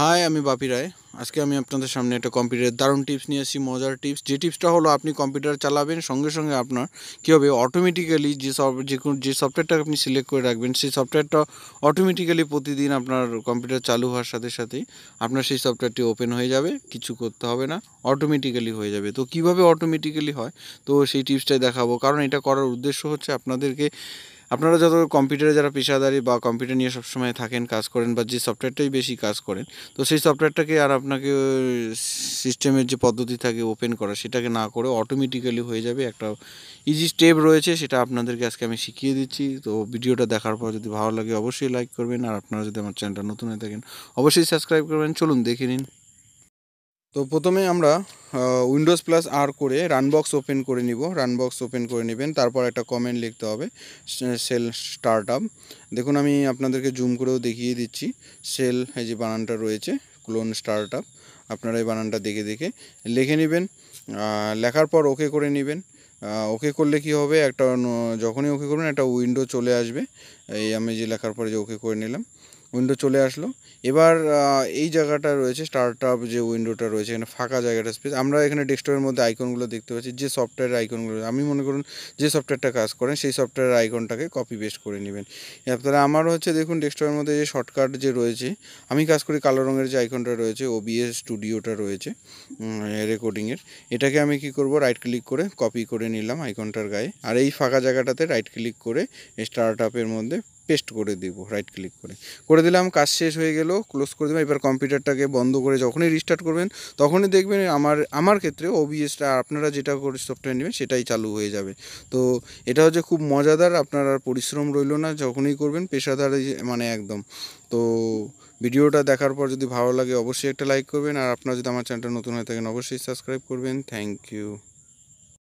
high আমি বাপি রায় আজকে আমি আপনাদের সামনে একটা কম্পিউটারের দারুণ টিপস নিয়ে আসছি মজার টিপস যে টিপসটা হলো আপনি কম্পিউটার চালাবেন সঙ্গে সঙ্গে আপনার কী হবে অটোমেটিক্যালি যে সব যে কোনো যে সফটওয়্যারটা আপনি সিলেক্ট করে রাখবেন সেই সফটওয়্যারটা অটোমেটিক্যালি প্রতিদিন আপনার কম্পিউটার চালু হওয়ার সাথে সাথেই আপনার সেই সফটওয়্যারটি ওপেন হয়ে যাবে কিছু করতে হবে না অটোমেটিক্যালি হয়ে যাবে তো কিভাবে অটোমেটিক্যালি হয় তো সেই টিপসটাই দেখাবো কারণ এটা করার উদ্দেশ্য হচ্ছে আপনাদেরকে আপনারা যত কম্পিউটারে যারা পেশাদারি বা কম্পিউটার নিয়ে সবসময় থাকেন কাজ করেন বা যে সফটওয়্যারটাই বেশি কাজ করেন তো সেই সফটওয়্যারটাকে আর আপনাকে সিস্টেমের যে পদ্ধতি থাকে ওপেন করা সেটাকে না করে অটোমেটিক্যালি হয়ে যাবে একটা ইজি স্টেপ রয়েছে সেটা আপনাদেরকে আজকে আমি শিখিয়ে দিচ্ছি তো ভিডিওটা দেখার পর যদি ভালো লাগে অবশ্যই লাইক করবেন আর আপনারা যদি আমার চ্যানেলটা নতুন হয়ে থাকেন অবশ্যই সাবস্ক্রাইব করবেন চলুন দেখে নিন তো প্রথমে আমরা উইন্ডোজ প্লাস আর করে রানবক্স ওপেন করে নিব রানবক্স ওপেন করে নেবেন তারপর একটা কমেন্ট লিখতে হবে সেল স্টার্ট দেখুন আমি আপনাদেরকে জুম করেও দেখিয়ে দিচ্ছি সেল এই যে বানানটা রয়েছে ক্লোন স্টার্ট আপনারা এই বানানটা দেখে দেখে লিখে নেবেন লেখার পর ওকে করে নেবেন ওকে করলে কি হবে একটা যখনই ওকে করবেন একটা উইন্ডো চলে আসবে এই আমি যে লেখার পরে যে ওকে করে নিলাম উইন্ডো চলে আসলো এবার এই জায়গাটা রয়েছে স্টার্ট আপ যে উইন্ডোটা রয়েছে এখানে ফাঁকা জায়গাটা স্পেস আমরা এখানে ডেস্কটপের মধ্যে আইকনগুলো দেখতে পাচ্ছি যে সফটওয়্যারের আইকনগুলো আমি মনে করুন যে সফটওয়্যারটা কাজ করেন সেই সফটওয়্যারের আইকনটাকে কপি পেস্ট করে নেবেন তাহলে আমার হচ্ছে দেখুন ডেস্কটপের মধ্যে যে শর্টকাট যে রয়েছে আমি কাজ করি কালো রঙের যে আইকনটা রয়েছে ওবিএস স্টুডিওটা রয়েছে রেকর্ডিংয়ের এটাকে আমি কি করব রাইট ক্লিক করে কপি করে নিলাম আইকনটার গায়ে আর এই ফাঁকা জায়গাটাতে রাইট ক্লিক করে স্টার্ট আপের মধ্যে পেস্ট করে দেব রাইট ক্লিক করে করে দিলাম কাজ শেষ হয়ে গেল ক্লোজ করে দেবেন এবার কম্পিউটারটাকে বন্ধ করে যখনই রিস্টার্ট করবেন তখনই দেখবেন আমার আমার ক্ষেত্রে ওবিএসটা আপনারা যেটা করে সফটওয়্যার নেবেন সেটাই চালু হয়ে যাবে তো এটা হচ্ছে খুব মজাদার আপনার আর পরিশ্রম রইল না যখনই করবেন পেশাদার মানে একদম তো ভিডিওটা দেখার পর যদি ভালো লাগে অবশ্যই একটা লাইক করবেন আর আপনারা যদি আমার চ্যানেলটা নতুন হয়ে থাকেন অবশ্যই সাবস্ক্রাইব করবেন থ্যাংক ইউ